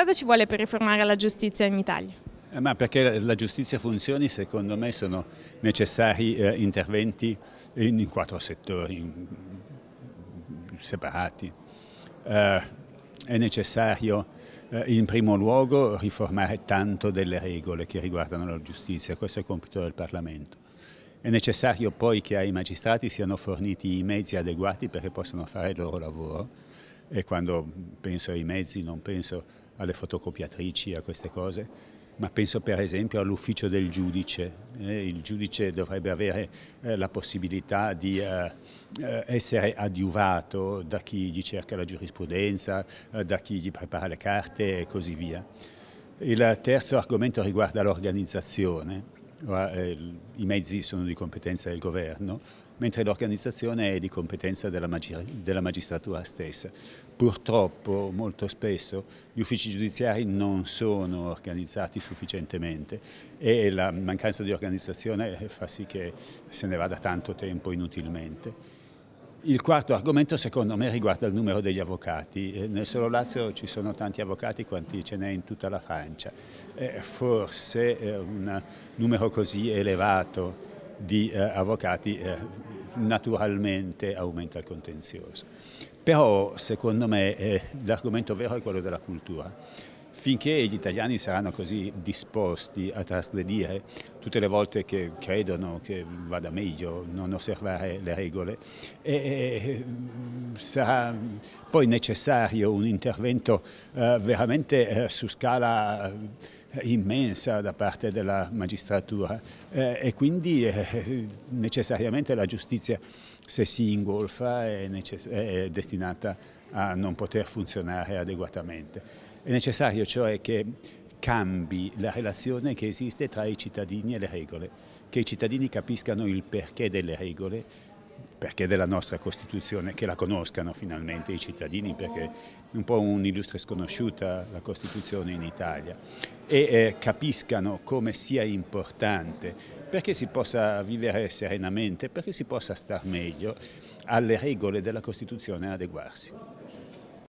cosa ci vuole per riformare la giustizia in Italia? Eh, ma perché la giustizia funzioni secondo me sono necessari eh, interventi in, in, quattro settori in, separati. Eh, è necessario eh, in primo luogo riformare tanto delle regole che riguardano la giustizia, questo è il compito del Parlamento. È necessario poi che ai magistrati siano forniti i mezzi adeguati perché possano fare il loro lavoro e quando penso ai mezzi non penso alle fotocopiatrici, a queste cose, ma penso per esempio all'ufficio del giudice. Eh, il giudice dovrebbe avere eh, la possibilità di eh, essere adiuvato da chi gli cerca la giurisprudenza, da chi gli prepara le carte e così via. Il terzo argomento riguarda l'organizzazione. Eh, I mezzi sono di competenza del governo, mentre l'organizzazione è di competenza della, magistratura stessa. Purtroppo molto spesso gli uffici giudiziari non sono organizzati sufficientemente e la mancanza di organizzazione eh, fa sì che se ne vada tanto tempo inutilmente. Il quarto argomento secondo me riguarda il numero degli avvocati. Eh, nel solo Lazio ci sono tanti avvocati quanti ce n'è in tutta la Francia. Eh, forse eh, un numero così elevato di avvocati naturalmente aumenta il contenzioso. Però secondo me l'argomento vero è quello della cultura finché gli italiani saranno così disposti a trasgredire tutte le volte che credono che vada meglio non osservare le regole, e sarà poi necessario un intervento eh, veramente eh, su scala eh, immensa da parte della magistratura e quindi necessariamente la giustizia se si ingolfa è, è destinata a non poter funzionare adeguatamente. È necessario cioè che cambi la relazione che esiste tra i cittadini e le regole, che i cittadini capiscano il perché delle regole, perché della nostra Costituzione, che la conoscano finalmente i cittadini, perché è un po' un'illustre sconosciuta la Costituzione in Italia, e eh, capiscano come sia importante perché si possa vivere serenamente, perché si possa star meglio alle regole della Costituzione adeguarsi.